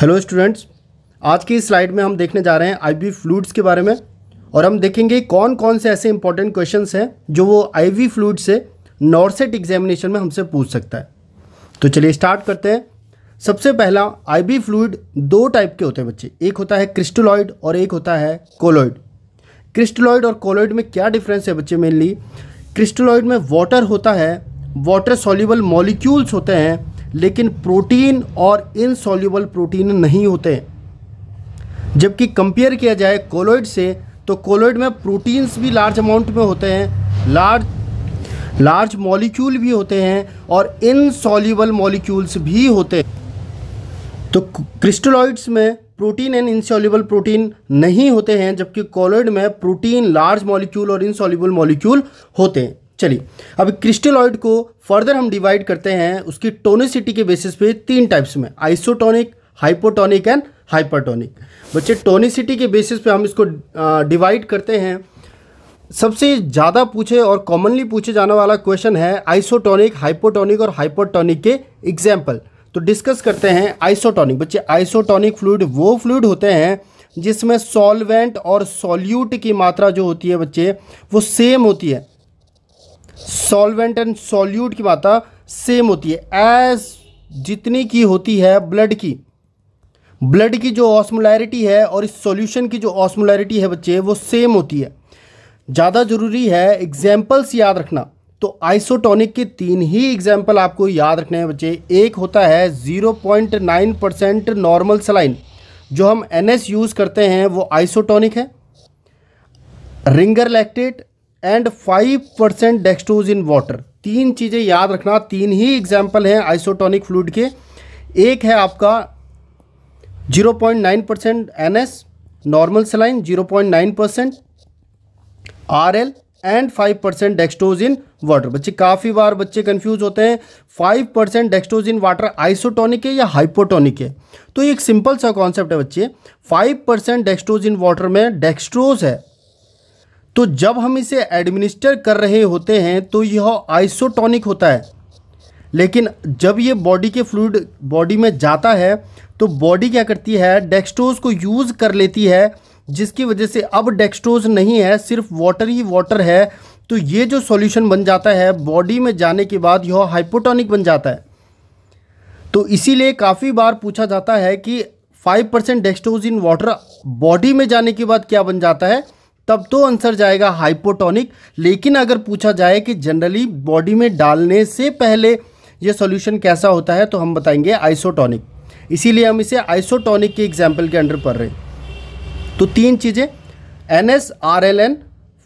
Hello students आज की slide में हम देखने जा रहे हैं आईवी फ्लूड्स के बारे में और हम देखेंगे कौन कौन से ऐसे इंपॉर्टेंट क्वेश्चंस हैं जो वो आईवी फ्लूड से नॉर्सेट एग्जामिनेशन में हमसे पूछ सकता है तो चलिए स्टार्ट करते हैं सबसे पहला आईवी फ्लूड दो टाइप के होते हैं बच्चे एक होता है क्रिस्टोलॉइड और एक होता है कोलॉइड क्रिस्टोलॉइड और कोलॉइड में क्या डिफरेंस है बच्चे मेनली क्रिस्टोलॉइड में वाटर होता है वाटर सॉल्यूबल मॉलिक्यूल्स होते हैं लेकिन प्रोटीन और इनसॉल्यूबल प्रोटीन नहीं होते जबकि कंपेयर किया जाए कोलोइड से तो कोलोइड में प्रोटीन्स भी लार्ज अमाउंट में होते हैं लार्ज लार्ज मॉलिक्यूल भी होते हैं और इनसॉल्यूबल मॉलिक्यूल्स भी होते हैं तो क्रिस्टलॉइड्स में प्रोटीन एंड इनसॉल्यूबल प्रोटीन नहीं होते हैं जबकि कोलोइड में प्रोटीन लार्ज मॉलिक्यूल और इनसॉल्यूबल मॉलिक्यूल होते हैं चलिए अब क्रिस्टलॉइड को फर्दर हम डिवाइड करते हैं उसकी टोनिसिटी के बेसिस पे तीन टाइप्स में आइसोटोनिक हाइपोटोनिक एंड हाइपरटोनिक बच्चे टोनिसिटी के बेसिस पे हम इसको डिवाइड करते हैं सबसे ज़्यादा पूछे और कॉमनली पूछे जाने वाला क्वेश्चन है आइसोटोनिक हाइपोटोनिक और हाइपोटोनिक के एग्जाम्पल तो डिस्कस करते हैं आइसोटोनिक बच्चे आइसोटोनिक फ्लूड वो फ्लूड होते हैं जिसमें सॉल्वेंट और सॉल्यूट की मात्रा जो होती है बच्चे वो सेम होती है सॉल्वेंट एंड सॉल्यूट की मात्रा सेम होती है एज जितनी की होती है ब्लड की ब्लड की जो ऑस्मोलैरिटी है और इस सॉल्यूशन की जो ऑस्मोलैरिटी है बच्चे वो सेम होती है ज़्यादा ज़रूरी है एग्जाम्पल्स याद रखना तो आइसोटोनिक के तीन ही एग्जाम्पल आपको याद रखने हैं बच्चे एक होता है zero point nine percent normal saline जो हम एन यूज़ करते हैं वो आइसोटोनिक है Ringer lactate and five percent dextrose in water तीन चीज़ें याद रखना तीन ही एग्जाम्पल हैं आइसोटोनिक फ्लूड के एक है आपका 0.9 percent N normal saline 0.9 percent R L and 5 percent dextrose in water बच्चे काफ़ी बार बच्चे कंफ्यूज होते हैं 5 percent dextrose in water isotonic है या हाइपोटोनिक है तो एक सिंपल सा कॉन्सेप्ट है बच्चे 5 परसेंट डेक्सटोज इन वाटर में डेक्सट्रोज है तो जब हम इसे एडमिनिस्टर कर रहे होते हैं तो यह आइसोटॉनिक होता है लेकिन जब ये बॉडी के फ्लूड बॉडी में जाता है तो बॉडी क्या करती है डेक्सटोज को यूज़ कर लेती है जिसकी वजह से अब डेक्सटोज नहीं है सिर्फ वाटर ही वाटर है तो ये जो सॉल्यूशन बन जाता है बॉडी में जाने के बाद यह हाइपोटॉनिक बन जाता है तो इसीलिए काफ़ी बार पूछा जाता है कि 5% percent dextrose in water body में जाने के बाद क्या बन जाता है तब तो आंसर जाएगा हाइपोटोनिक लेकिन अगर पूछा जाए कि जनरली बॉडी में डालने से पहले ये सॉल्यूशन कैसा होता है तो हम बताएंगे आइसोटॉनिक इसीलिए हम इसे आइसोटोनिक के एग्जाम्पल के अंडर पढ़ रहे हैं तो तीन चीज़ें N S R L and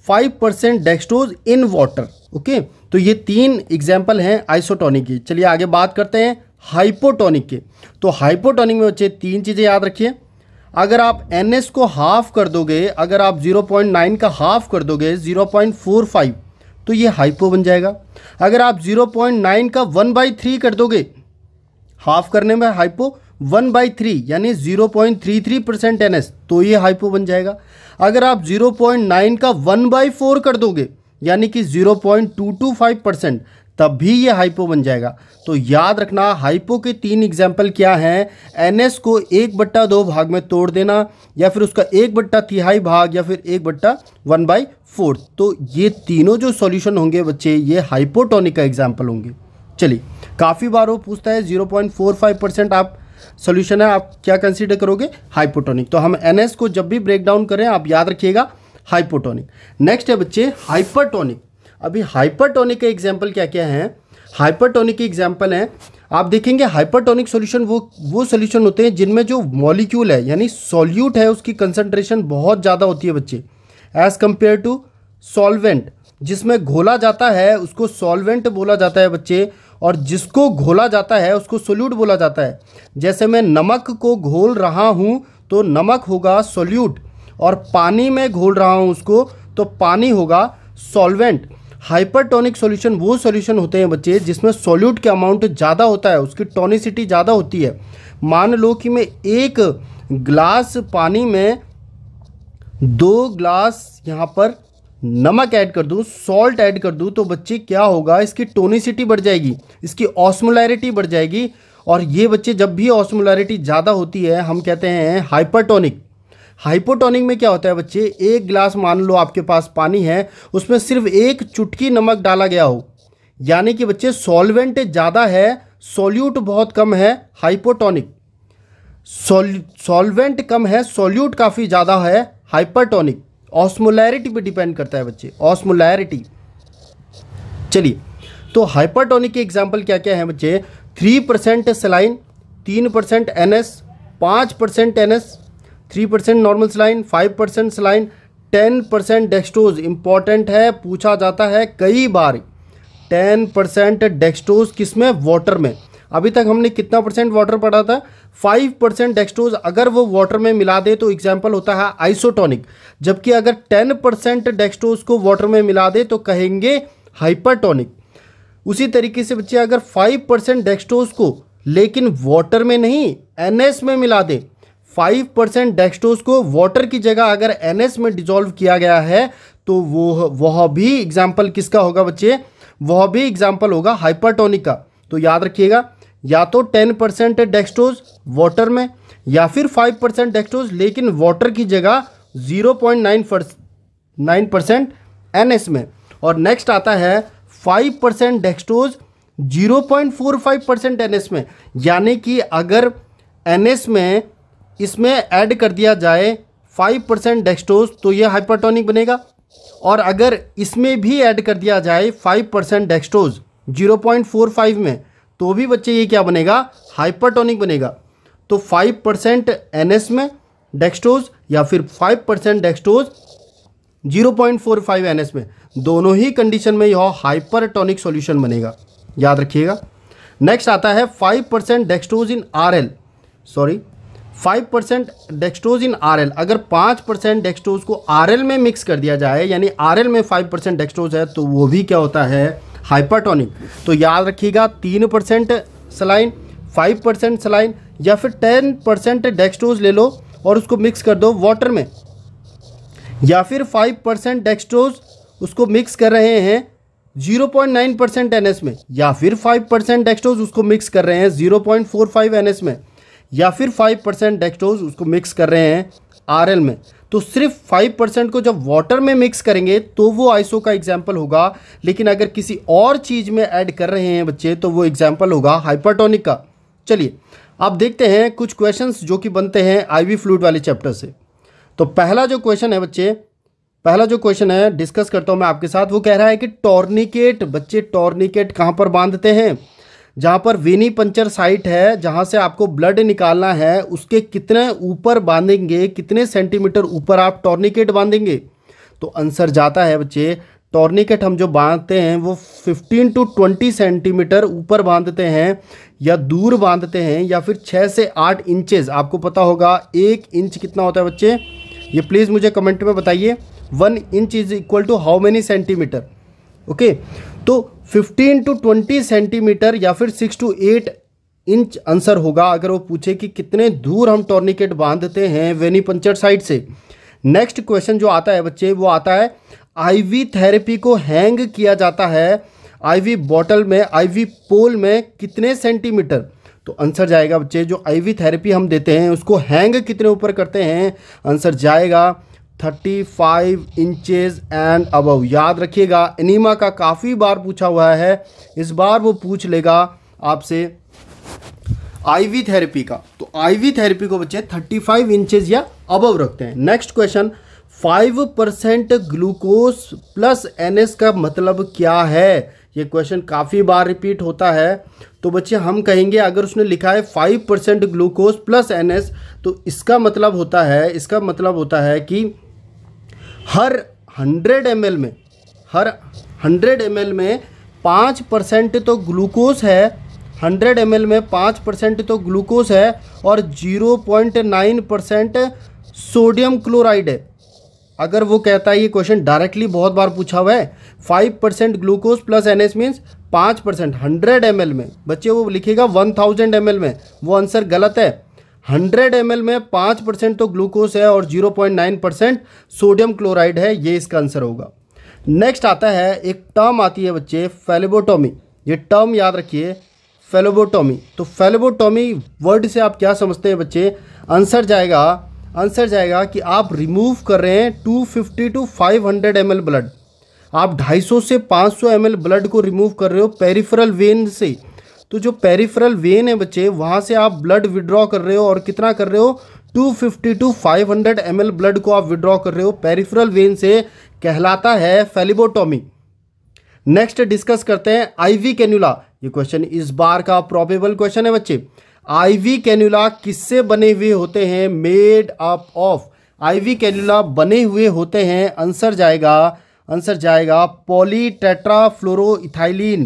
five percent dextrose in water okay तो ये तीन एग्जाम्पल हैं आइसोटोनिक की चलिए आगे बात करते हैं हाइपोटोनिक के तो हाइपोटोनिक में बच्चे तीन चीज़ें याद रखिए अगर आप एन को हाफ कर दोगे अगर आप 0.9 का हाफ कर दोगे 0.45 तो ये हाइपो बन जाएगा अगर आप 0.9 का वन बाई थ्री कर दोगे हाफ करने में हाइपो वन बाई थ्री यानी zero point three three percent N तो ये हाइपो बन जाएगा अगर आप जीरो पॉइंट नाइन का वन बाई फोर कर दोगे यानी कि zero point two two five percent तब भी ये हाइपो बन जाएगा तो याद रखना हाइपो के तीन एग्जाम्पल क्या हैं एन को एक बट्टा दो भाग में तोड़ देना या फिर उसका एक बट्टा तिहाई भाग या फिर एक बट्टा वन बाई फोर्थ तो ये तीनों जो सॉल्यूशन होंगे बच्चे ये हाइपोटोनिक का एग्जाम्पल होंगे चलिए काफ़ी बार वो पूछता है zero point four five percent आप सोल्यूशन है आप क्या कंसिडर करोगे हाइपोटोनिक तो हम एन को जब भी ब्रेक डाउन करें आप याद रखिएगा हाइपोटोनिक नेक्स्ट है बच्चे हाइपरटोनिक अभी हाइपरटोनिक के एग्जाम्पल क्या क्या हैं हाइपरटोनिक के एग्जाम्पल हैं आप देखेंगे हाइपरटोनिक सॉल्यूशन वो वो सॉल्यूशन होते हैं जिनमें जो मॉलिक्यूल है यानी सॉल्यूट है उसकी कंसंट्रेशन बहुत ज़्यादा होती है बच्चे एज़ कम्पेयर टू सॉल्वेंट जिसमें घोला जाता है उसको सॉल्वेंट बोला जाता है बच्चे और जिसको घोला जाता है उसको सोल्यूट बोला जाता है जैसे मैं नमक को घोल रहा हूँ तो नमक होगा सोल्यूट और पानी में घोल रहा हूँ उसको तो पानी होगा सॉल्वेंट हाइपरटोनिक सॉल्यूशन वो सॉल्यूशन होते हैं बच्चे जिसमें सॉल्यूट के अमाउंट ज़्यादा होता है उसकी टोनिसिटी ज़्यादा होती है मान लो कि मैं एक ग्लास पानी में दो ग्लास यहाँ पर नमक ऐड कर दूँ सॉल्ट ऐड कर दूँ तो बच्चे क्या होगा इसकी टोनिसिटी बढ़ जाएगी इसकी ऑस्मोलैरिटी बढ़ जाएगी और ये बच्चे जब भी ऑस्मोलैरिटी ज़्यादा होती है हम कहते हैं हाइपरटोनिक हाइपोटोनिक में क्या होता है बच्चे एक गिलास मान लो आपके पास पानी है उसमें सिर्फ एक चुटकी नमक डाला गया हो यानी कि बच्चे सॉल्वेंट ज़्यादा है सोल्यूट बहुत कम है हाइपोटोनिक सॉल्वेंट कम है सोल्यूट काफ़ी ज़्यादा है हाइपरटोनिक ऑस्मोलैरिटी पे डिपेंड करता है बच्चे ऑस्मोलैरिटी चलिए तो हाइपरटोनिक के एग्जाम्पल क्या क्या है बच्चे थ्री परसेंट सलाइन तीन परसेंट एन एस पाँच percent N S three percent normal saline five percent saline ten percent dextrose important है पूछा जाता है कई बार टेन परसेंट डेक्सटोज किस में वाटर में अभी तक हमने कितना परसेंट वाटर पढ़ा था फाइव परसेंट डेक्सटोज अगर वो वाटर में मिला दे तो एग्जाम्पल होता है आइसोटोनिक जबकि अगर टेन परसेंट डेक्सटोज को वाटर में मिला दे तो कहेंगे हाइपरटोनिक उसी तरीके से बच्चे अगर फाइव परसेंट डेक्सटोज को लेकिन वाटर में नहीं एनएस में मिला दे फाइव परसेंट डेक्सटोज को वाटर की जगह अगर एन में डिजोल्व किया गया है तो वो वह भी एग्जाम्पल किसका होगा बच्चे वह भी एग्जाम्पल होगा हाइपरटोनिक का तो याद रखिएगा या तो टेन परसेंट डेक्स्टोज वाटर में या फिर फाइव परसेंट डेक्सटोज लेकिन वाटर की जगह zero point nine nine percent N में और नेक्स्ट आता है five percent dextrose zero point four five percent N में यानी कि अगर एन में इसमें ऐड कर दिया जाए फाइव परसेंट डेक्सटोज तो यह हाइपरटोनिक बनेगा और अगर इसमें भी ऐड कर दिया जाए five percent dextrose zero point four five में तो भी बच्चे ये क्या बनेगा हाइपरटोनिक बनेगा तो फाइव परसेंट एन में डेक्सटोज या फिर five percent dextrose zero point four five N में दोनों ही कंडीशन में यह हाइपरटोनिक सॉल्यूशन बनेगा याद रखिएगा नेक्स्ट आता है five percent dextrose in R L sorry five percent dextrose in R L अगर पाँच परसेंट डेक्सटोज को आर एल में मिक्स कर दिया जाए यानी आर एल में फाइव परसेंट डेक्सटोज है तो वो भी क्या होता है हाइपाटोनिक तो याद रखिएगा तीन percent saline five percent saline या फिर टेन परसेंट डेक्सटोज ले लो और उसको मिक्स कर दो वाटर में या फिर फाइव परसेंट डेक्सटोज उसको मिक्स कर रहे हैं zero point nine percent N में या फिर फाइव परसेंट डेक्सटोज उसको मिक्स कर रहे हैं zero point four five N में या फिर फाइव परसेंट डेक्सटोज उसको मिक्स कर रहे हैं आर में तो सिर्फ फाइव परसेंट को जब वाटर में मिक्स करेंगे तो वो आइसो का एग्जाम्पल होगा लेकिन अगर किसी और चीज़ में ऐड कर रहे हैं बच्चे तो वो एग्जाम्पल होगा हाइपरटोनिक का चलिए आप देखते हैं कुछ क्वेश्चंस जो कि बनते हैं आईवी वी वाले चैप्टर से तो पहला जो क्वेश्चन है बच्चे पहला जो क्वेश्चन है डिस्कस करता हूं मैं आपके साथ वो कह रहा है कि टॉर्निकेट बच्चे टॉर्निकेट कहां पर बांधते हैं जहाँ पर वेनी पंचर साइट है जहाँ से आपको ब्लड निकालना है उसके कितने ऊपर बांधेंगे कितने सेंटीमीटर ऊपर आप टॉर्निकेट बांधेंगे तो आंसर जाता है बच्चे टॉर्निकेट हम जो बांधते हैं वो 15 टू 20 सेंटीमीटर ऊपर बांधते हैं या दूर बांधते हैं या फिर 6 से 8 इंचेस आपको पता होगा एक इंच कितना होता है बच्चे ये प्लीज़ मुझे कमेंट में बताइए one inch is equal to how many centimetre okay तो 15 टू 20 सेंटीमीटर या फिर 6 टू 8 इंच आंसर होगा अगर वो पूछे कि कितने दूर हम टॉर्निकेट बांधते हैं वेनी पंचर साइड से नेक्स्ट क्वेश्चन जो आता है बच्चे वो आता है आईवी थेरेपी को हैंग किया जाता है आईवी बॉटल में आईवी पोल में कितने सेंटीमीटर तो आंसर जाएगा बच्चे जो आईवी थेरेपी हम देते हैं उसको हैंग कितने ऊपर करते हैं आंसर जाएगा thirty five inches and above याद रखिएगा एनीमा का काफ़ी बार पूछा हुआ है इस बार वो पूछ लेगा आपसे आईवी थेरेपी का तो आईवी थेरेपी को बच्चे 35 इंचेस या अबव रखते हैं next question 5 percent glucose plus NS का मतलब क्या है ये क्वेश्चन काफ़ी बार रिपीट होता है तो बच्चे हम कहेंगे अगर उसने लिखा है five percent glucose plus NS तो इसका मतलब होता है इसका मतलब होता है कि हर हंड्रेड एम में हर हंड्रेड एम में पाँच परसेंट तो ग्लूकोज है हंड्रेड एम में पाँच परसेंट तो ग्लूकोज है और zero point nine percent sodium chloride है अगर वो कहता है ये क्वेश्चन डायरेक्टली बहुत बार पूछा हुआ है five percent glucose plus N S means पाँच परसेंट हंड्रेड एम में बच्चे वो लिखेगा वन थाउजेंड एम में वो आंसर गलत है हंड्रेड एम में पाँच परसेंट तो ग्लूकोज है और zero point nine percent sodium chloride है ये इसका आंसर होगा नेक्स्ट आता है एक टर्म आती है बच्चे फेलेबोटोमी ये टर्म याद रखिए फेलेबोटोमी तो फेलेबोटोमी वर्ड से आप क्या समझते हैं बच्चे आंसर जाएगा आंसर जाएगा कि आप रिमूव कर रहे हैं 250 टू 500 ml ब्लड आप 250 से 500 सौ ब्लड को रिमूव कर रहे हो पेरीफरल वेन से तो जो पेरिफेरल वेन है बच्चे वहाँ से आप ब्लड विड्रॉ कर रहे हो और कितना कर रहे हो 250 टू 500 हंड्रेड ब्लड को आप विड्रॉ कर रहे हो पेरिफेरल वेन से कहलाता है फेलिबोटोमी नेक्स्ट डिस्कस करते हैं आईवी कैन्यूला ये क्वेश्चन इस बार का प्रॉबेबल क्वेश्चन है बच्चे आईवी कैन्यूला किससे बने हुए होते हैं made up of IV cannula बने हुए होते हैं आंसर जाएगा आंसर जाएगा पॉलीटेट्राफ्लोरोइथाइलिन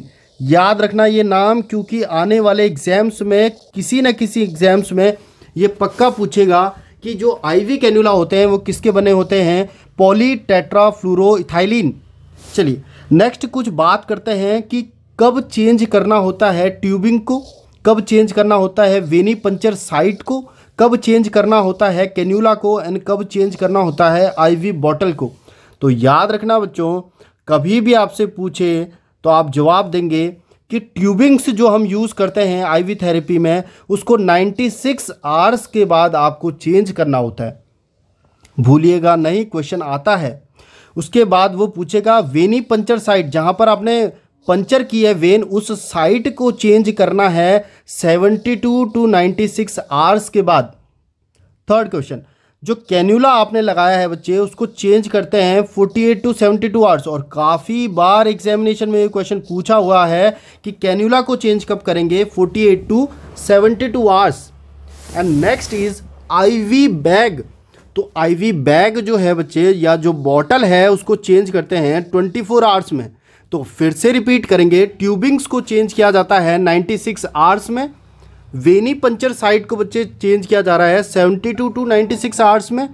याद रखना ये नाम क्योंकि आने वाले एग्ज़ाम्स में किसी न किसी एग्ज़ाम्स में ये पक्का पूछेगा कि जो आईवी कैनुला होते हैं वो किसके बने होते हैं पॉली इथाइलिन चलिए नेक्स्ट कुछ बात करते हैं कि कब चेंज करना होता है ट्यूबिंग को कब चेंज करना होता है वेनी पंचर साइट को कब चेंज करना होता है कैन्यूला को एंड कब चेंज करना होता है आईवी बॉटल को तो याद रखना बच्चों कभी भी आपसे पूछे तो आप जवाब देंगे कि ट्यूबिंग्स जो हम यूज़ करते हैं आईवी थेरेपी में उसको 96 आवर्स के बाद आपको चेंज करना होता है भूलिएगा नहीं क्वेश्चन आता है उसके बाद वो पूछेगा वेनी पंचर साइट जहाँ पर आपने पंचर की है वेन उस साइट को चेंज करना है 72 टू 96 आवर्स के बाद थर्ड क्वेश्चन जो कैन्यूला आपने लगाया है बच्चे उसको चेंज करते हैं 48 टू 72 आवर्स और काफ़ी बार एग्जामिनेशन में ये क्वेश्चन पूछा हुआ है कि कैन्यूला को चेंज कब करेंगे 48 to 72 hours and next is IV bag तो आईवी बैग जो है बच्चे या जो बॉटल है उसको चेंज करते हैं 24 आवर्स में तो फिर से रिपीट करेंगे ट्यूबिंग्स को चेंज किया जाता है नाइन्टी आवर्स में वेनी पंचर साइट को बच्चे चेंज किया जा रहा है 72 टू टू सिक्स आवर्स में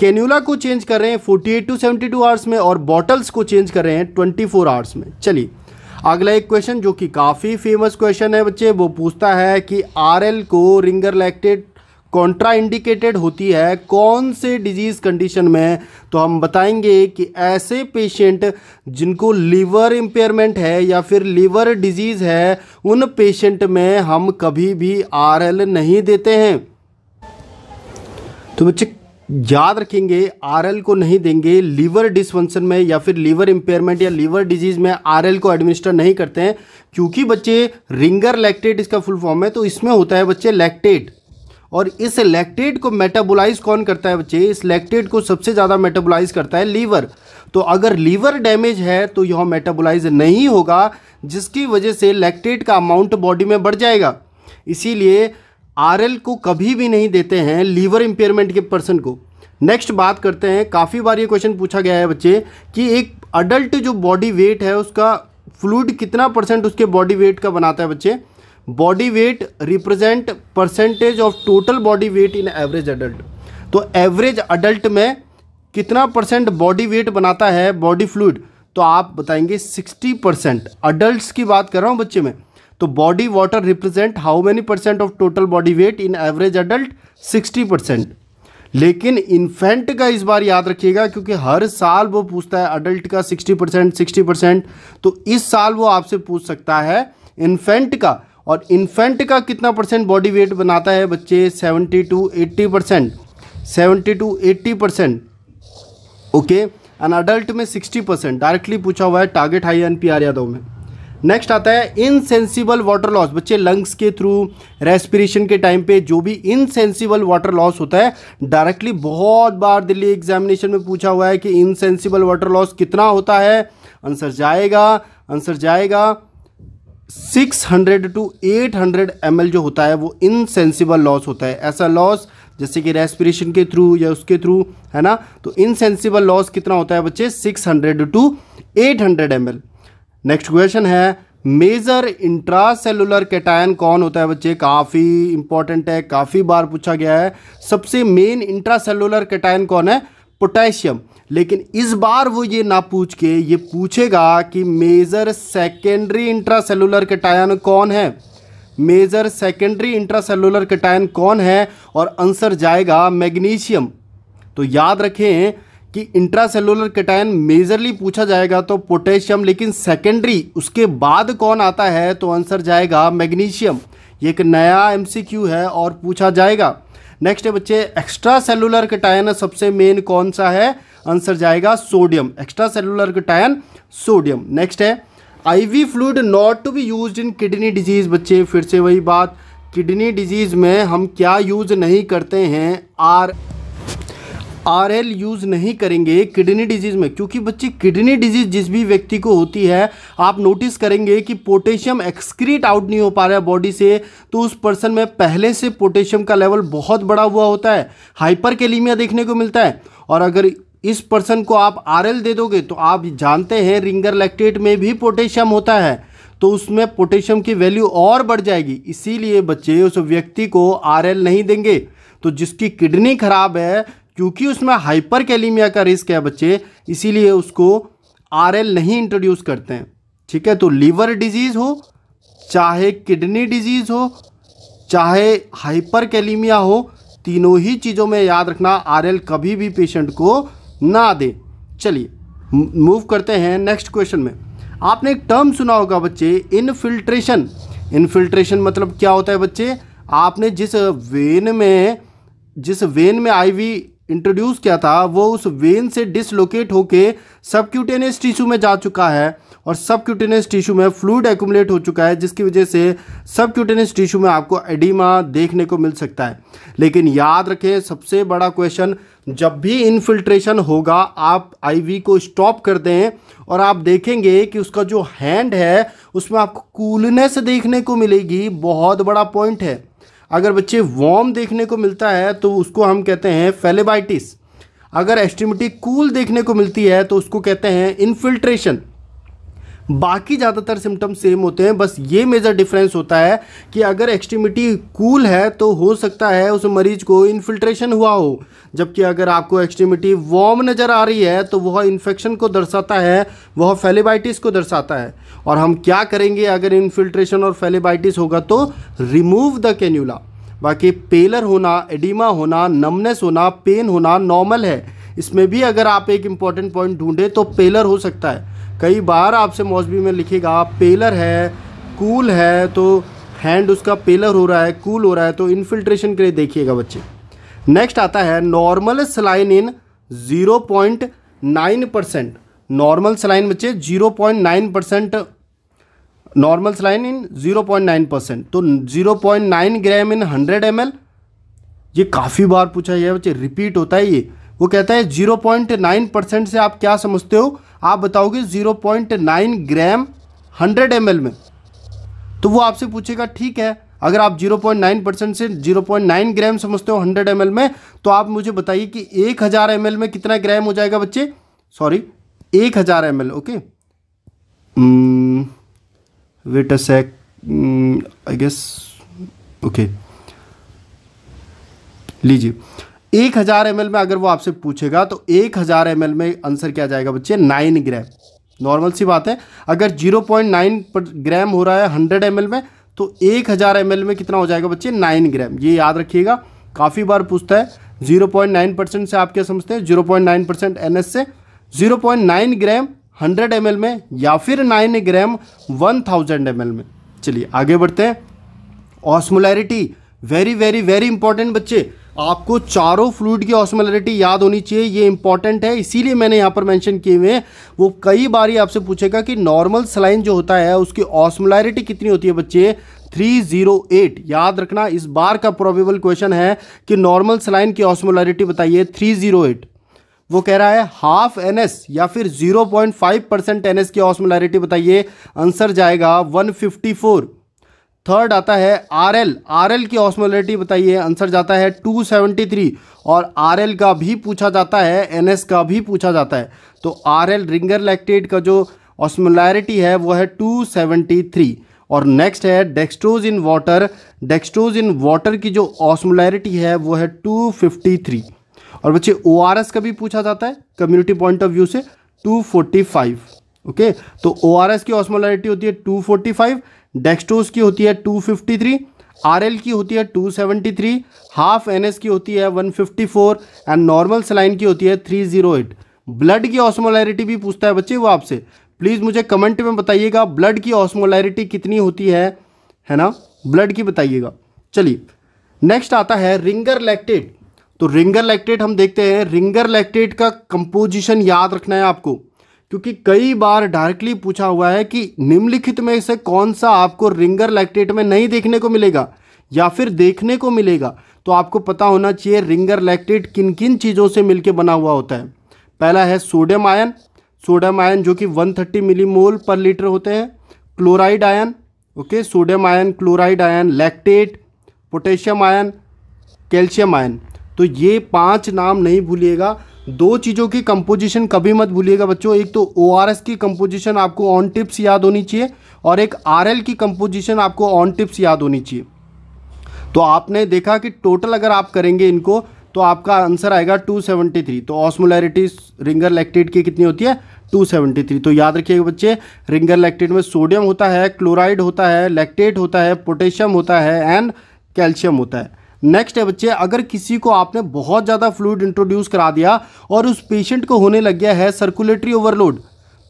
कैन्यूला को चेंज कर रहे हैं 48 टू टू आवर्स में और बॉटल्स को चेंज कर रहे हैं 24 आवर्स में चलिए अगला एक क्वेश्चन जो कि काफ़ी फेमस क्वेश्चन है बच्चे वो पूछता है कि आर को रिंगर लैक्टेड कॉन्ट्राइंडिकेटेड होती है कौन से डिजीज़ कंडीशन में तो हम बताएंगे कि ऐसे पेशेंट जिनको लीवर इम्पेयरमेंट है या फिर लीवर डिजीज़ है उन पेशेंट में हम कभी भी आरएल नहीं देते हैं तो बच्चे याद रखेंगे आरएल को नहीं देंगे लीवर डिसफंक्शन में या फिर लीवर इम्पेयरमेंट या लीवर डिजीज़ में आरएल को एडमिनिस्टर नहीं करते हैं क्योंकि बच्चे रिंगर लैक्टेट इसका फुल फॉर्म है तो इसमें होता है बच्चे लैक्टेट और इस लैक्टेट को मेटाबोलाइज कौन करता है बच्चे इस लैक्टेट को सबसे ज़्यादा मेटाबोलाइज करता है लीवर तो अगर लीवर डैमेज है तो यह मेटाबोलाइज नहीं होगा जिसकी वजह से लैक्टेट का अमाउंट बॉडी में बढ़ जाएगा इसीलिए आर को कभी भी नहीं देते हैं लीवर इम्पेयरमेंट के पर्सन को नेक्स्ट बात करते हैं काफ़ी बार ये क्वेश्चन पूछा गया है बच्चे कि एक अडल्ट जो बॉडी वेट है उसका फ्लूड कितना परसेंट उसके बॉडी वेट का बनाता है बच्चे body weight represent percentage of total body weight in average adult तो एवरेज अडल्ट में कितना परसेंट बॉडी वेट बनाता है बॉडी फ्लूड तो आप बताएंगे सिक्सटी परसेंट अडल्ट की बात कर रहा हूँ बच्चे में तो body water represent how many percent of total body weight in average adult sixty percent लेकिन इन्फेंट का इस बार याद रखिएगा क्योंकि हर साल वो पूछता है अडल्ट का सिक्सटी परसेंट सिक्सटी परसेंट तो इस साल वो आपसे पूछ सकता है इन्फेंट का और इन्फेंट का कितना परसेंट बॉडी वेट बनाता है बच्चे seventy to eighty percent seventy to eighty percent okay an adult में सिक्सटी परसेंट डायरेक्टली पूछा हुआ है target high N P R Yadav में नेक्स्ट आता है इनसेंसिबल वाटर लॉस बच्चे लंग्स के थ्रू रेस्पिरेशन के टाइम पे जो भी इनसेंसिबल वाटर लॉस होता है डायरेक्टली बहुत बार दिल्ली एग्जामिनेशन में पूछा हुआ है कि इनसेंसिबल वाटर लॉस कितना होता है आंसर जाएगा आंसर जाएगा 600 टू 800 ml जो होता है वो इनसेंसिबल लॉस होता है ऐसा लॉस जैसे कि रेस्पिरेशन के थ्रू या उसके थ्रू है ना तो इनसेंसिबल लॉस कितना होता है बच्चे 600 टू 800 ml नेक्स्ट क्वेश्चन है मेजर इंट्रासेलुलर कैटायन कौन होता है बच्चे काफ़ी इंपॉर्टेंट है काफ़ी बार पूछा गया है सबसे मेन इंट्रासेलुलर कैटायन कौन है पोटेशियम लेकिन इस बार वो ये ना पूछ के ये पूछेगा कि मेजर सेकेंडरी इंट्रासेलुलर कटायन कौन है मेजर सेकेंडरी इंट्रासेलुलर कटायन कौन है और आंसर जाएगा मैग्नीशियम तो याद रखें कि इंट्रासेलुलर कटायन मेजरली पूछा जाएगा तो पोटेशियम लेकिन सेकेंडरी उसके बाद कौन आता है तो आंसर जाएगा मैग्नीशियम ये एक नया एमसीक्यू है और पूछा जाएगा नेक्स्ट है बच्चे एक्स्ट्रा सेलुलर कटायन सबसे मेन कौन सा है आंसर जाएगा sodium extra cellular cation sodium next है IV fluid not to be use in kidney disease बच्चे फिर से वही बात किडनी डिजीज़ में हम क्या यूज नहीं करते हैं आर आर एल यूज़ नहीं करेंगे किडनी डिजीज़ में क्योंकि बच्चे किडनी डिजीज़ जिस भी व्यक्ति को होती है आप नोटिस करेंगे कि पोटेशियम एक्सक्रीट आउट नहीं हो पा रहा है बॉडी से तो उस पर्सन में पहले से पोटेशियम का लेवल बहुत बड़ा हुआ होता है हाइपर कैलीमिया देखने को मिलता है और अगर इस पर्सन को आप आर दे दोगे तो आप जानते हैं रिंगर लैक्टेट में भी पोटेशियम होता है तो उसमें पोटेशियम की वैल्यू और बढ़ जाएगी इसीलिए बच्चे उस व्यक्ति को आर नहीं देंगे तो जिसकी किडनी खराब है क्योंकि उसमें हाइपर कैलीमिया का रिस्क है बच्चे इसीलिए उसको आर नहीं इंट्रोड्यूस करते हैं ठीक है तो लीवर डिजीज़ हो चाहे किडनी डिजीज़ हो चाहे हाइपर कैलीमिया हो तीनों ही चीज़ों में याद रखना आर कभी भी पेशेंट को ना दे चलिए मूव करते हैं नेक्स्ट क्वेश्चन में आपने एक टर्म सुना होगा बच्चे इनफिल्ट्रेशन इनफिल्ट्रेशन मतलब क्या होता है बच्चे आपने जिस वेन में जिस वेन में आईवी इंट्रोड्यूस किया था वो उस वेन से डिसलोकेट होकर सबक्यूटेनियस टिश्यू में जा चुका है और सबक्यूटेनियस टिश्यू में फ्लूड एकुमुलेट हो चुका है जिसकी वजह से सबक्यूटेनियस टिश्यू में आपको एडिमा देखने को मिल सकता है लेकिन याद रखें सबसे बड़ा क्वेश्चन जब भी इनफिल्ट्रेशन होगा आप आईवी को स्टॉप कर दें और आप देखेंगे कि उसका जो हैंड है उसमें आपको कूलनेस देखने को मिलेगी बहुत बड़ा पॉइंट है अगर बच्चे वॉर्म देखने को मिलता है तो उसको हम कहते हैं फेलेबाइटिस अगर एस्टिमिटी कूल देखने को मिलती है तो उसको कहते हैं इन्फिल्ट्रेशन बाकी ज़्यादातर सिम्टम सेम होते हैं बस ये मेजर डिफरेंस होता है कि अगर एक्सट्रीमिटी कूल है तो हो सकता है उस मरीज को इन्फिल्ट्रेशन हुआ हो जबकि अगर आपको एक्सट्रीमिटी वार्म नज़र आ रही है तो वह इन्फेक्शन को दर्शाता है वह फेलेबाइटिस को दर्शाता है और हम क्या करेंगे अगर इन्फिल्ट्रेशन और फेलेबाइटिस होगा तो रिमूव द कैन्यूला बाकी पेलर होना एडिमा होना नमनेस होना पेन होना नॉर्मल है इसमें भी अगर आप एक इम्पॉर्टेंट पॉइंट ढूंढें तो पेलर हो सकता है कई बार आपसे मौसमी में लिखेगा पेलर है कूल है तो हैंड उसका पेलर हो रहा है कूल हो रहा है तो इनफिल्ट्रेशन के लिए देखिएगा बच्चे नेक्स्ट आता है normal saline in zero point nine percent normal saline बच्चे zero point nine percent normal saline in zero point nine percent तो zero point nine gram in hundred M L ये काफ़ी बार पूछा गया बच्चे रिपीट होता है ये वो कहता है जीरो पॉइंट नाइन परसेंट से आप क्या समझते हो आप बताओगे 0.9 ग्राम 100 एम में तो वो आपसे पूछेगा ठीक है अगर आप 0.9 परसेंट से 0.9 ग्राम समझते हो 100 एम में तो आप मुझे बताइए कि 1000 हज़ार में कितना ग्राम हो जाएगा बच्चे सॉरी 1000 हज़ार M okay wait a sec I guess okay लीजिए एक हज़ार एम में अगर वो आपसे पूछेगा तो एक हज़ार एम में आंसर क्या जाएगा बच्चे नाइन ग्राम नॉर्मल सी बात है अगर जीरो पॉइंट नाइन ग्राम हो रहा है हंड्रेड एम में तो एक हज़ार एम में कितना हो जाएगा बच्चे नाइन ग्राम ये याद रखिएगा काफ़ी बार पूछता है जीरो पॉइंट नाइन परसेंट से आप क्या समझते हैं zero point nine percent N S से zero point nine gram hundred M में या फिर nine gram one thousand M में चलिए आगे बढ़ते हैं osmolarity very very very important बच्चे आपको चारों फ्लूड की ऑस्मोलरिटी याद होनी चाहिए ये इंपॉर्टेंट है इसीलिए मैंने यहाँ पर मेंशन किए हुए हैं वो कई बार ही आपसे पूछेगा कि नॉर्मल सलाइन जो होता है उसकी ऑस्मोलरिटी कितनी होती है बच्चे 308 याद रखना इस बार का प्रोबेबल क्वेश्चन है कि नॉर्मल सलाइन की ऑस्मोलरिटी बताइए थ्री वो कह रहा है हाफ एन एस या फिर जीरो परसेंट एन एस की ऑस्मोलरिटी बताइए आंसर जाएगा वन थर्ड आता है आर एल आर एल की ऑस्मोलिटी बताइए आंसर जाता है 273 और आर एल का भी पूछा जाता है एन एस का भी पूछा जाता है तो आर एल रिंगर लैक्टेट का जो ऑस्मोलैरिटी है वो है 273 और नेक्स्ट है dextrose in water dextrose in water की जो ऑस्मोलैरिटी है वो है 253 और बच्चे ओ का भी पूछा जाता है कम्युनिटी पॉइंट ऑफ व्यू से फाइव ओके okay? तो ओ की ऑस्मोलैरिटी होती है 245 डेक्सटोज की होती है 253 आरएल की होती है 273 हाफ एस की होती है 154 एंड नॉर्मल सलाइन की होती है 308 ब्लड की ऑस्मोलैरिटी भी पूछता है बच्चे वो आपसे प्लीज़ मुझे कमेंट में बताइएगा ब्लड की ऑस्मोलैरिटी कितनी होती है है ना ब्लड की बताइएगा चलिए नेक्स्ट आता है रिंगर लैक्टेट तो रिंगर लैक्टेट हम देखते हैं रिंगर लैक्टेट का कंपोजिशन याद रखना है आपको क्योंकि कई बार डायरेक्टली पूछा हुआ है कि निम्नलिखित में से कौन सा आपको रिंगर लैक्टेट में नहीं देखने को मिलेगा या फिर देखने को मिलेगा तो आपको पता होना चाहिए रिंगर लैक्टेट किन किन चीज़ों से मिलकर बना हुआ होता है पहला है सोडियम आयन सोडियम आयन जो कि 130 मोल पर लीटर होते हैं chloride ion okay sodium ion chloride ion lactate potassium ion calcium ion तो ये पांच नाम नहीं भूलिएगा दो चीज़ों की कंपोजिशन कभी मत भूलिएगा बच्चों एक तो ओ की कंपोजिशन आपको ऑन टिप्स याद होनी चाहिए और एक आर की कंपोजिशन आपको ऑन टिप्स याद होनी चाहिए तो आपने देखा कि टोटल अगर आप करेंगे इनको तो आपका आंसर आएगा 273 तो ऑस्मोलैरिटी रिंगर लैक्टेट की कितनी होती है 273 तो याद रखिएगा बच्चे रिंगर लैक्टेट में सोडियम होता है क्लोराइड होता है लैक्टेट होता है पोटेशियम होता है एंड कैल्शियम होता है नेक्स्ट है बच्चे अगर किसी को आपने बहुत ज़्यादा फ्लूड इंट्रोड्यूस करा दिया और उस पेशेंट को होने लग गया है सर्कुलेटरी ओवरलोड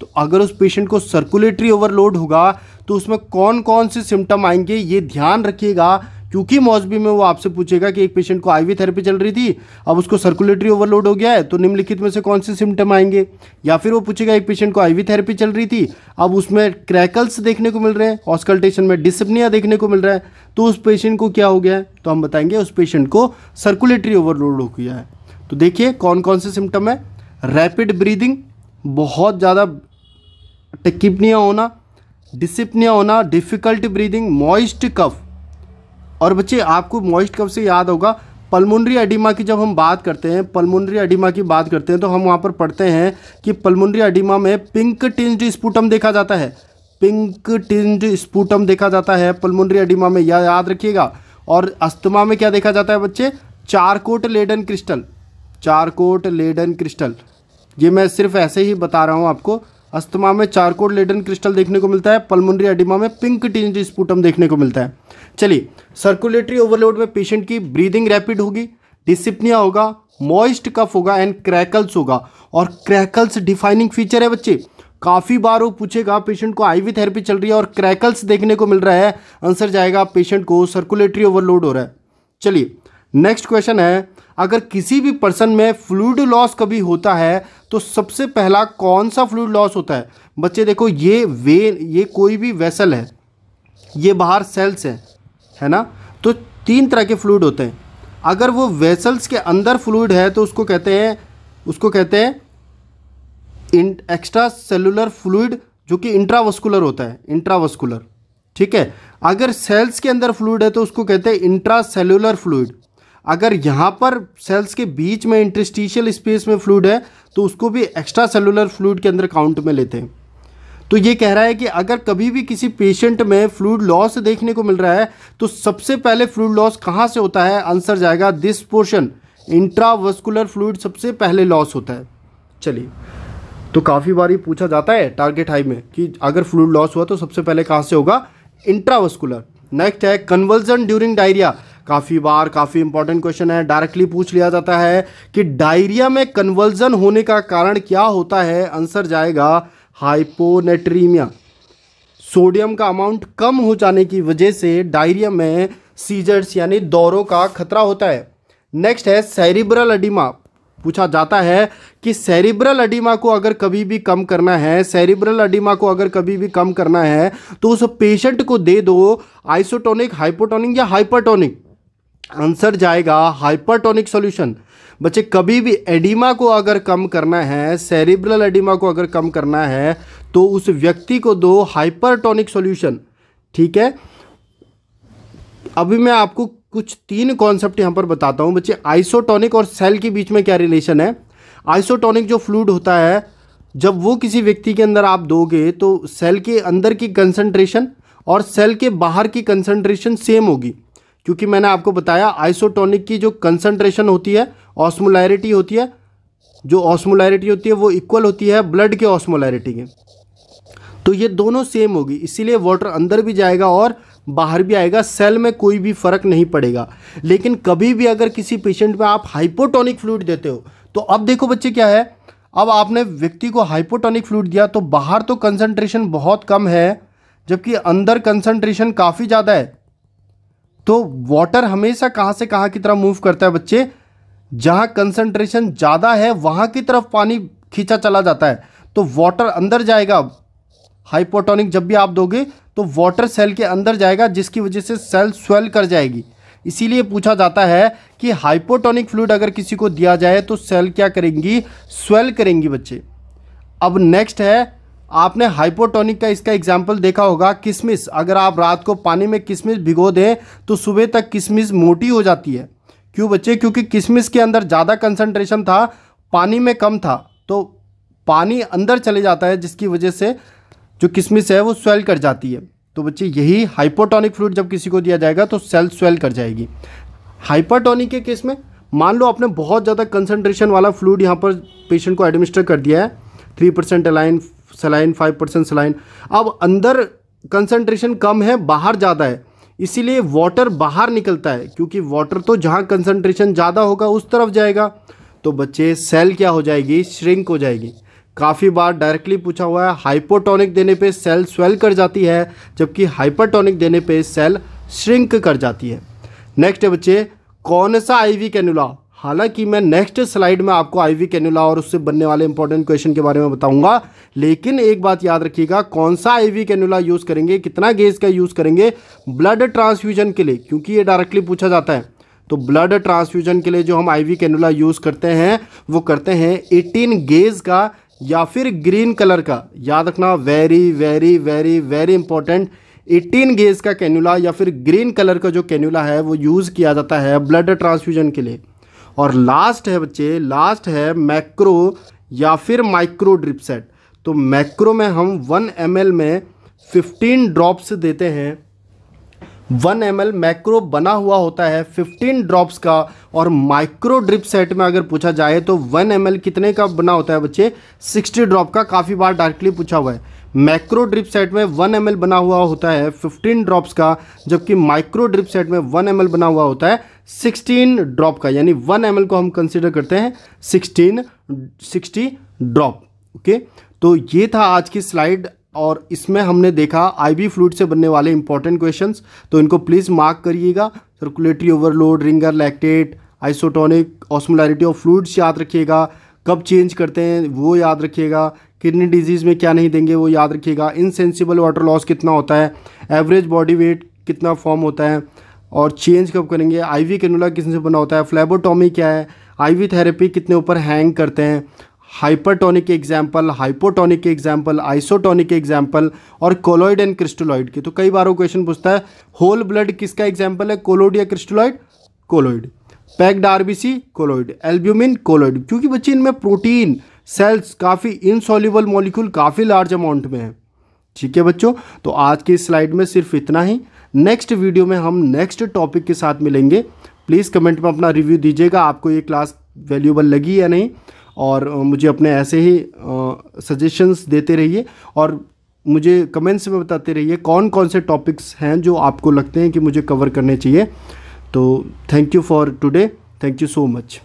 तो अगर उस पेशेंट को सर्कुलेटरी ओवरलोड होगा तो उसमें कौन कौन से सिम्टम आएंगे ये ध्यान रखिएगा क्योंकि मौजबी में वो आपसे पूछेगा कि एक पेशेंट को आईवी थेरेपी चल रही थी अब उसको सर्कुलेटरी ओवरलोड हो गया है तो निम्नलिखित में से कौन से सिम्टम आएंगे या फिर वो पूछेगा एक पेशेंट को आईवी थेरेपी चल रही थी अब उसमें क्रैकल्स देखने को मिल रहे हैं ऑस्कल्टेशन में डिसिप्निया देखने को मिल रहा है तो उस पेशेंट को क्या हो गया है तो हम बताएंगे उस पेशेंट को सर्कुलेटरी ओवरलोड हो गया है तो देखिए कौन कौन से सिम्टम है रैपिड ब्रीदिंग बहुत ज़्यादा टिकिपनिया होना डिसिप्निया होना डिफ़िकल्ट ब्रीदिंग मॉइस्ट कफ और बच्चे आपको मॉइस्ट कब से याद होगा पलमुंड्री अडिमा की जब हम बात करते हैं पलमुंड्री अडिमा की बात करते हैं तो हम वहाँ पर पढ़ते हैं कि पलमुंड्री अडिमा में पिंक टिंज स्पूटम देखा जाता है पिंक टिंज स्पूटम देखा जाता है पलमुंड्री अडिमा में या याद रखिएगा और अस्थमा में क्या देखा जाता है बच्चे Charcot Leyden crystal Charcot Leyden crystal ये मैं सिर्फ ऐसे ही बता रहा हूँ आपको अस्थमा में चारकोट लेडन क्रिस्टल देखने को मिलता है पलमुंड्री अडिमा में पिंक टिंज स्पूटम देखने को मिलता है चलिए सर्कुलेटरी ओवरलोड में पेशेंट की ब्रीदिंग रैपिड होगी डिसिप्निया होगा मॉइस्ट कफ होगा एंड क्रैकल्स होगा और क्रैकल्स डिफाइनिंग फीचर है बच्चे काफ़ी बार वो पूछेगा पेशेंट को आईवी थेरेपी चल रही है और क्रैकल्स देखने को मिल रहा है आंसर जाएगा पेशेंट को सर्कुलेटरी ओवरलोड हो रहा है चलिए नेक्स्ट क्वेश्चन है अगर किसी भी पर्सन में फ्लूड लॉस कभी होता है तो सबसे पहला कौन सा फ्लूड लॉस होता है बच्चे देखो ये वे ये कोई भी वेसल है ये बाहर सेल्स हैं है ना तो तीन तरह के फ्लूड होते हैं अगर वो वेसल्स के अंदर फ्लूड है तो उसको कहते हैं उसको कहते हैं इन एक्स्ट्रा सेलुलर फ्लूड जो कि इंट्रावस्कुलर होता है इंट्रावस्कुलर ठीक है अगर सेल्स के अंदर फ्लूड है तो उसको कहते हैं इंट्रा सेलुलर फ्लूड अगर यहाँ पर सेल्स के बीच में इंटरस्टिशियल स्पेस में फ्लूड है तो उसको भी एक्स्ट्रा सेलुलर फ्लूड के अंदर काउंट में लेते हैं तो ये कह रहा है कि अगर कभी भी किसी पेशेंट में फ्लूड लॉस देखने को मिल रहा है तो सबसे पहले फ्लूड लॉस कहाँ से होता है आंसर जाएगा दिस पोर्शन इंट्रावस्कुलर फ्लूड सबसे पहले लॉस होता है चलिए तो काफ़ी बार ही पूछा जाता है टारगेट हाई में कि अगर फ्लूड लॉस हुआ तो सबसे पहले कहाँ से होगा इंट्रावस्कुलर नेक्स्ट है कन्वर्जन ड्यूरिंग डायरिया काफ़ी बार काफ़ी इंपॉर्टेंट क्वेश्चन है डायरेक्टली पूछ लिया जाता है कि डायरिया में कन्वर्जन होने का कारण क्या होता है आंसर जाएगा हाइपोनेट्रीमिया सोडियम का अमाउंट कम हो जाने की वजह से डायरिया में सीजर्स यानी दौरों का खतरा होता है नेक्स्ट है सेरिब्रल अडिमा पूछा जाता है कि सेरिब्रल अडिमा को अगर कभी भी कम करना है सेरिब्रल अडिमा को अगर कभी भी कम करना है तो उस पेशेंट को दे दो आइसोटोनिक हाइपोटोनिक या हाइपरटोनिक आंसर जाएगा हाइपरटोनिक सॉल्यूशन बच्चे कभी भी एडिमा को अगर कम करना है सेरिब्रल एडिमा को अगर कम करना है तो उस व्यक्ति को दो हाइपरटोनिक सॉल्यूशन ठीक है अभी मैं आपको कुछ तीन कॉन्सेप्ट यहाँ पर बताता हूँ बच्चे आइसोटोनिक और सेल के बीच में क्या रिलेशन है आइसोटोनिक जो फ्लूड होता है जब वो किसी व्यक्ति के अंदर आप दोगे तो सेल के अंदर की कंसंट्रेशन और सेल के बाहर की कंसंट्रेशन सेम होगी क्योंकि मैंने आपको बताया आइसोटोनिक की जो कंसंट्रेशन होती है ऑस्मोलैरिटी होती है जो ऑस्मोलैरिटी होती है वो इक्वल होती है ब्लड के ऑस्मोलैरिटी के तो ये दोनों सेम होगी इसीलिए वाटर अंदर भी जाएगा और बाहर भी आएगा सेल में कोई भी फर्क नहीं पड़ेगा लेकिन कभी भी अगर किसी पेशेंट में आप हाइपोटोनिक फ्लूड देते हो तो अब देखो बच्चे क्या है अब आपने व्यक्ति को हाइपोटोनिक फ्लूड दिया तो बाहर तो कंसंट्रेशन बहुत कम है जबकि अंदर कंसंट्रेशन काफ़ी ज़्यादा है तो वाटर हमेशा कहाँ से कहाँ की तरह मूव करता है बच्चे जहाँ कंसनट्रेशन ज़्यादा है वहाँ की तरफ पानी खींचा चला जाता है तो वाटर अंदर जाएगा हाइपोटोनिक जब भी आप दोगे तो वाटर सेल के अंदर जाएगा जिसकी वजह से सेल स्वेल कर जाएगी इसीलिए पूछा जाता है कि हाइपोटोनिक फ्लूड अगर किसी को दिया जाए तो सेल क्या करेंगी स्वेल करेंगी बच्चे अब नेक्स्ट है आपने हाइपोटोनिक का इसका एग्जाम्पल देखा होगा किशमिश अगर आप रात को पानी में किशमिश भिगो दें तो सुबह तक किशमिश मोटी हो जाती है क्यों बच्चे क्योंकि किशमिश के अंदर ज़्यादा कंसनट्रेशन था पानी में कम था तो पानी अंदर चले जाता है जिसकी वजह से जो किशमिश है वो स्वेल कर जाती है तो बच्चे यही हाइपोटोनिक फ्लूड जब किसी को दिया जाएगा तो सेल स्वेल कर जाएगी हाइपरटोनिक के केस में मान लो आपने बहुत ज़्यादा कंसनट्रेशन वाला फ्लूड यहाँ पर पेशेंट को एडमिनिस्टर कर दिया है थ्री परसेंट एलाइन सलाइन फाइव परसेंट सलाइन अब अंदर कंसनट्रेशन कम है बाहर ज़्यादा है इसीलिए वाटर बाहर निकलता है क्योंकि वाटर तो जहाँ कंसनट्रेशन ज़्यादा होगा उस तरफ जाएगा तो बच्चे सेल क्या हो जाएगी श्रिंक हो जाएगी काफ़ी बार डायरेक्टली पूछा हुआ है हाइपोटोनिक देने पे सेल स्वेल कर जाती है जबकि हाइपरटोनिक देने पे सेल श्रिंक कर जाती है नेक्स्ट है बच्चे कौन सा आईवी कैनुला हालांकि मैं नेक्स्ट स्लाइड में आपको आईवी कैनुला और उससे बनने वाले इंपॉर्टेंट क्वेश्चन के बारे में बताऊंगा लेकिन एक बात याद रखिएगा कौन सा आईवी कैनुला यूज़ करेंगे कितना गेज का यूज़ करेंगे ब्लड ट्रांसफ्यूजन के लिए क्योंकि ये डायरेक्टली पूछा जाता है तो ब्लड ट्रांसफ्यूजन के लिए जो हम आईवी कैनुला यूज़ करते हैं वो करते हैं एटीन गेज का या फिर ग्रीन कलर का याद रखना very very very very important 18 gauge का कैनुला या फिर ग्रीन कलर का जो कैनुला है वो यूज़ किया जाता है ब्लड ट्रांसफ्यूजन के लिए और लास्ट है बच्चे लास्ट है मैक्रो या फिर माइक्रो ड्रिप सेट तो मैक्रो में हम वन एम में फिफ्टीन ड्रॉप्स देते हैं वन एम मैक्रो बना हुआ होता है 15 ड्रॉप्स का और माइक्रो ड्रिप सेट में अगर पूछा जाए तो वन एम कितने का बना होता है बच्चे 60 ड्रॉप का काफ़ी बार डायरेक्टली पूछा हुआ है मैक्रो ड्रिप सेट में वन एम बना हुआ होता है 15 ड्रॉप्स का जबकि माइक्रो ड्रिप सेट में वन एम बना हुआ होता है सिक्सटीन ड्रॉप का यानी वन एम को हम कंसिडर करते हैं सिक्सटीन सिक्सटी ड्रॉप ओके तो ये था आज की स्लाइड और इसमें हमने देखा आईबी फ्लूड से बनने वाले इंपॉर्टेंट क्वेश्चंस तो इनको प्लीज़ मार्क करिएगा circulatory overload Ringer lactate isotonic osmolarity of fluids याद रखिएगा कब चेंज करते हैं वो याद रखिएगा किडनी डिजीज़ में क्या नहीं देंगे वो याद रखिएगा इनसेंसिबल वाटर लॉस कितना होता है एवरेज बॉडी वेट कितना फॉर्म होता है और चेंज कब करेंगे आईवी कैनुला किसने बना होता है फ्लेबोटॉमी क्या है आईवी थेरेपी कितने ऊपर हैंग करते हैं हाइपरटोनिक के एग्जाम्पल हाइपोटोनिक के एग्जाम्पल आइसोटोनिक के एग्जाम्पल और कोलोइड एंड क्रिस्टोलॉइड के तो कई बार वो क्वेश्चन पूछता है होल ब्लड किसका एग्जाम्पल है कोलोइड या crystalloid colloid packed RBC colloid albumin colloid क्योंकि बच्चे इनमें प्रोटीन सेल्स काफ़ी इनसॉल्यूबल मॉलिक्यूल काफ़ी लार्ज अमाउंट में है ठीक है बच्चों तो आज की स्लाइड में सिर्फ इतना ही नेक्स्ट वीडियो में हम नेक्स्ट टॉपिक के साथ मिलेंगे प्लीज़ कमेंट में अपना रिव्यू दीजिएगा आपको ये क्लास वैल्यूबल लगी या नहीं और मुझे अपने ऐसे ही सजेशंस देते रहिए और मुझे कमेंट्स में बताते रहिए कौन कौन से टॉपिक्स हैं जो आपको लगते हैं कि मुझे कवर करने चाहिए तो thank you for today thank you so much